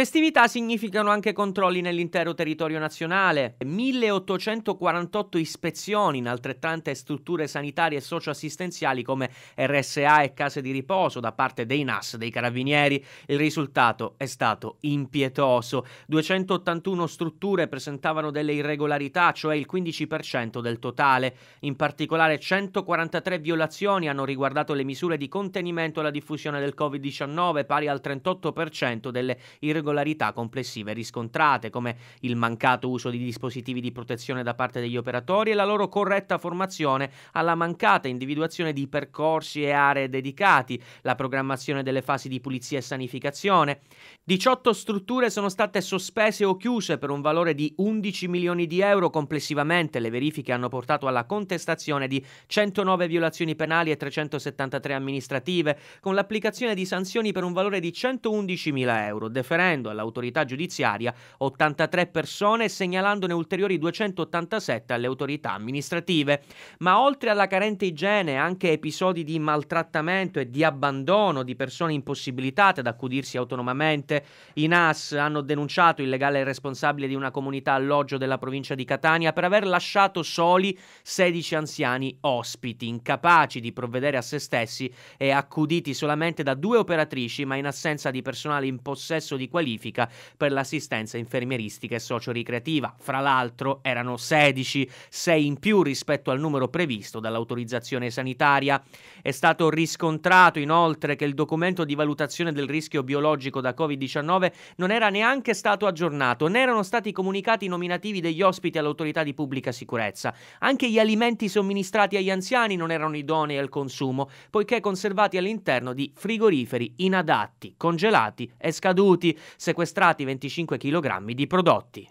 Festività significano anche controlli nell'intero territorio nazionale, 1848 ispezioni in altrettante strutture sanitarie e socioassistenziali come RSA e case di riposo da parte dei NAS, dei carabinieri. Il risultato è stato impietoso. 281 strutture presentavano delle irregolarità, cioè il 15% del totale. In particolare 143 violazioni hanno riguardato le misure di contenimento alla diffusione del Covid-19, pari al 38% delle irregolarità irregolarità complessive riscontrate, come il mancato uso di dispositivi di protezione da parte degli operatori e la loro corretta formazione alla mancata individuazione di percorsi e aree dedicati, la programmazione delle fasi di pulizia e sanificazione. 18 strutture sono state sospese o chiuse per un valore di 11 milioni di euro complessivamente. Le verifiche hanno portato alla contestazione di 109 violazioni penali e 373 amministrative, con l'applicazione di sanzioni per un valore di 111 mila euro, deferendo restituendo all'autorità giudiziaria 83 persone e segnalandone ulteriori 287 alle autorità amministrative. Ma oltre alla carente igiene, anche episodi di maltrattamento e di abbandono di persone impossibilitate ad accudirsi autonomamente. I NAS hanno denunciato il legale responsabile di una comunità alloggio della provincia di Catania per aver lasciato soli 16 anziani ospiti, incapaci di provvedere a se stessi e accuditi solamente da due operatrici, ma in assenza di personale in possesso di qualità qualifica per l'assistenza infermieristica e socio-ricreativa. Fra l'altro erano 16, 6 in più rispetto al numero previsto dall'autorizzazione sanitaria. È stato riscontrato inoltre che il documento di valutazione del rischio biologico da Covid-19 non era neanche stato aggiornato, né erano stati comunicati i nominativi degli ospiti all'autorità di pubblica sicurezza. Anche gli alimenti somministrati agli anziani non erano idonei al consumo, poiché conservati all'interno di frigoriferi inadatti, congelati e scaduti sequestrati 25 kg di prodotti.